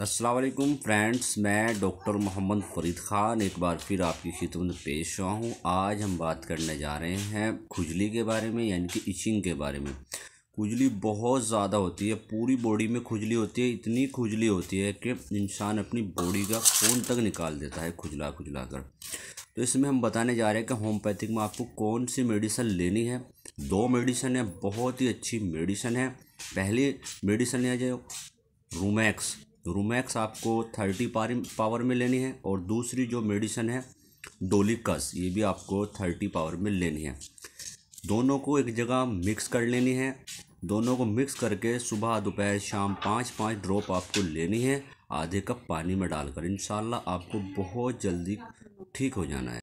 असलकुम फ्रेंड्स मैं डॉक्टर मोहम्मद फरीद ख़ान एक बार फिर आपकी खिदमत में पेश हुआ हूँ आज हम बात करने जा रहे हैं खुजली के बारे में यानी कि इचिंग के बारे में खुजली बहुत ज़्यादा होती है पूरी बॉडी में खुजली होती है इतनी खुजली होती है कि इंसान अपनी बॉडी का खून तक निकाल देता है खुजला खुजला कर तो इसमें हम बताने जा रहे हैं कि होमोपैथिक में आपको कौन सी मेडिसन लेनी है दो मेडिसन है बहुत ही अच्छी मेडिसन है पहली मेडिसन है जो रूमैक्स रूमैक्स आपको थर्टी पावर में लेनी है और दूसरी जो मेडिसन है डोलिकस ये भी आपको थर्टी पावर में लेनी है दोनों को एक जगह मिक्स कर लेनी है दोनों को मिक्स करके सुबह दोपहर शाम पाँच पाँच ड्रॉप आपको लेनी है आधे कप पानी में डालकर इन आपको बहुत जल्दी ठीक हो जाना है